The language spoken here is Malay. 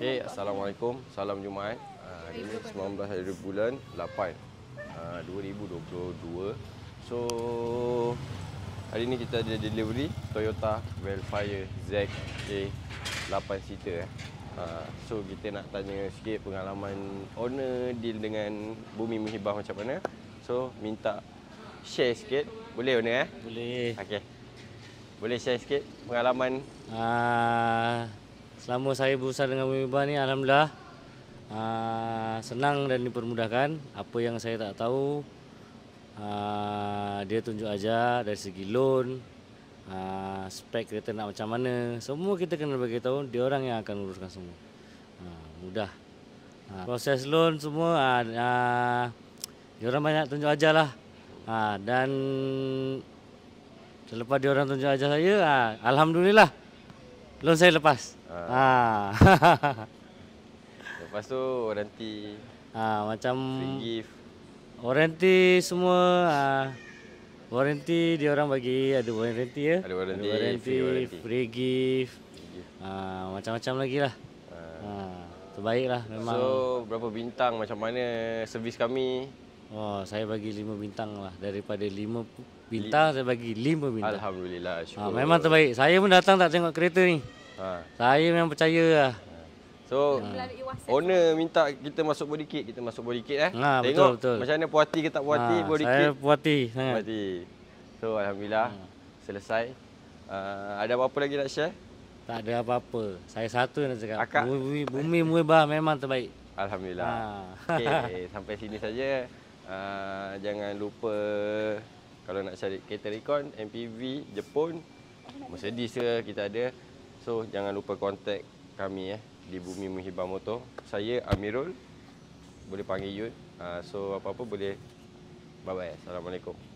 Okay, Assalamualaikum. Salam Jumaat. Ah, hari ini 19 hari bulan 8 2022. Ah, so hari ini kita ada delivery Toyota Velfire ZEK okay, 8 seater eh. ah, so kita nak tanya sikit pengalaman owner deal dengan Bumi Muhibah macam mana. So minta share sikit. Boleh owner eh? Boleh. Okay, Boleh share sikit pengalaman? Ah uh selama saya berusaha dengan Wimba ni alhamdulillah uh, senang dan dipermudahkan apa yang saya tak tahu uh, dia tunjuk aja dari segi loan uh, spek kereta nak macam mana semua kita kena bagi tahu dia orang yang akan uruskan semua uh, mudah uh, proses loan semua uh, uh, dia orang banyak tunjuk ajalah uh, dan selepas dia orang tunjuk ajar saya uh, alhamdulillah Loan saya lepas. Ha. ha. lepas tu warranty. Ha, macam give. Waranti semua ha. warranty dia orang bagi ada warranty ya. Ada warranty. ada waranti free gift. Ha, macam-macam lagi lah. Ha. ha. Terbaik lah memang. So, berapa bintang macam mana servis kami? Oh, saya bagi lima bintang lah. Daripada lima bintang, saya bagi lima bintang. Alhamdulillah, ah, syukur. Ha, memang terbaik. Saya pun datang tak tengok kereta ni. Ha. Saya memang percaya lah. So, ha. owner minta kita masuk body kit. Kita masuk body kit eh. Ha, tengok betul, betul. macam mana puati ke tak puati ha, body saya kit. Saya puati sangat. Puati. So, Alhamdulillah, ha. selesai. Uh, ada apa-apa lagi nak share? Tak ada apa-apa. Saya satu nak cakap. Akak. Bumi, bumi, bumi memang terbaik. Alhamdulillah. Ha. Okay, sampai sini saja. Ah, jangan lupa kalau nak cari kereta Recon, MPV, Jepun, Mercedes ke kita ada. So, jangan lupa kontak kami eh, di Bumi Muhibah Motor. Saya Amirul, boleh panggil Yud. Uh, so, apa-apa boleh. Bye-bye. Assalamualaikum.